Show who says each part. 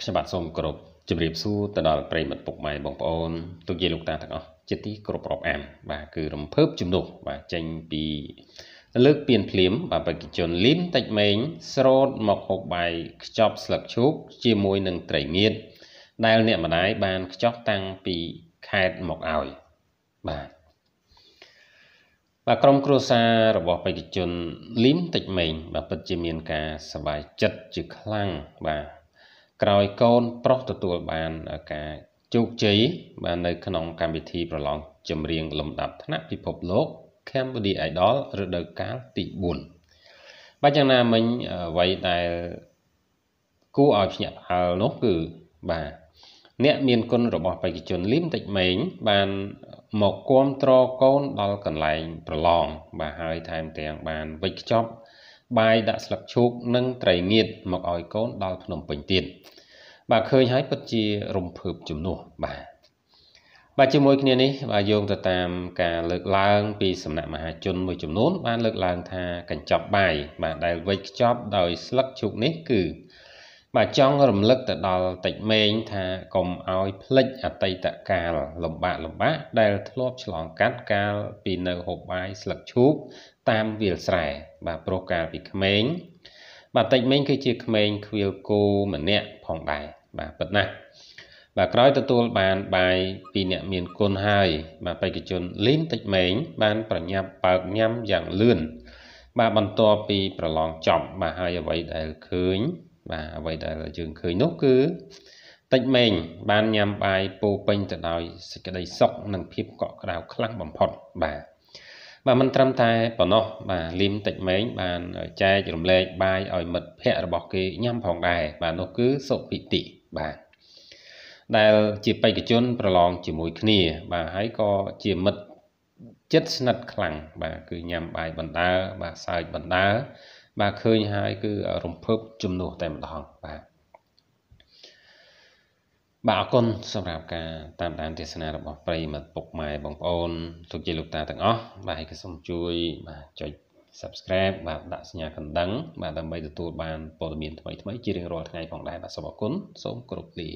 Speaker 1: ខ្ញុំបាទសូមគោរពជម្រាបសួរទៅដល់ប្រិមិត្តពុកម៉ែបងប្អូនទូជាលោកតាទាំងអស់ជាទីគោរពរាប់អានបាទគឺរំភើបជំនួសបាទចេញពី លើកពៀនភ្លាមបាទបេក្ខជនលីនតិចម៉េងស្រោតមកហូបបាយខ្ចប់ស្លឹកឈូកជាមួយនឹងត្រីងៀតដែលអ្នកម្ដាយបានខ្ចប់តាំងពីខេតមកឲ្យបាទបាទក្រុមគ្រួសាររបស់បេក្ខជនលីមតិចម៉េង បាទពិតជាមានការសប្បាយចិត្តជាខ្លាំងបាទក្រោយកូនប្រុសទទួលបានការជោគជ័យបាននៅក្នុងកម្មវិធីប្រឡងចម្រៀងលំដាប់ថ្នាក់ពិភពលោក Cambodia Idol រដូវកាលទី4បាទយ៉ាងណាមិញអ្វីដែលគួរឲ្យភ្ញាក់ផ្អើលនោះគឺបាទអ្នកមានគុណរបស់បេក្ខជនលីមតិចម៉េង បានមកគាំទ្រកូនដល់កន្លែងប្រឡងបាទហើយថែមទាំងបានវិច្ចខ្ចប់បាយដាក់ស្លឹកឈូកនិងត្រីងៀតមកឲ្យកូន ដល់ភ្នំពេញទៀតបាទឃើញហើយពិតជារំភើបជំនួសបាទបាទជាមួយ គ្នានេះបាទយោងទៅតាមការលើកឡើង ពីសំណាក់មហាជនមួយចំនួនបានលើកឡើង ថាកញ្ចប់បាយបាទដែលវេចខ្ចប់ដោយស្លឹកឈូកនេះគឺបាទចង់រំលឹកទៅដល់តិចមេងថាកុំឲ្យភ្លេចអតីតកាលលំបាកលំបាកដែលធ្លាប់ឆ្លងកាត់កាលពីនៅហូបបាយស្លឹកឈូកតាមវាលស្រែបាទព្រោះកាលពីក្មេងបាទតិចមេងគឺជាក្មេងខ្វៀលគូម្នាក់ផងដែរបាទប៉ុណ្ណាបាទក្រោយទទួលបានបាយពីអ្នកមានគុណហើយបាទបេក្ខជនលីមតិចមេងបានប្រញាប់បើកញ៉ាំយ៉ាងលឿនបាទបន្ទាប់ពីប្រឡងចប់បាទហើយអ្វីដែលឃើញបាទអ្វីដែលយើងឃើញនោះគឺតិចម៉េងបានញ៉ាំបាយពោពេញទៅដោយសេចក្តីសុខនិងភាពកក់ក្ដៅខ្លាំងបំផុតបាទបាទមិនត្រឹមតែប៉ុណ្ណោះបាទលីមតិចម៉េងបានចែករំលែកបាយឲ្យមិត្តភ័ក្តិរបស់គេញ៉ាំផងដែរបាទនោះគឺសុភិតិបាទដែលជាបេក្ខជន ប្រឡងជាមួយគ្នា បាទហើយក៏ជាមិត្តចិត្តស្និទ្ធខ្លាំងបាទគឺញ៉ាំបាយបណ្ដើបាទសើចបណ្ដើបាទឃើញហើយគឺរំភើបជំនួសតែម្ដងបាទបាទអរគុណសម្រាប់ការតាមដានទេសនារបស់ប្រិយមិត្តពុកម៉ែបងប្អូនលោកជាលោកតាទាំងអស់បាទហើយក៏សូមជួយបាទចុច subscribe បាទដាក់សញ្ញាកណ្ដឹងបាទដើម្បីទទួលបានព័ត៌មានថ្មីៗជារៀងរាល់ថ្ងៃផងដែរបាទសូមអរគុណសូមគោរពលា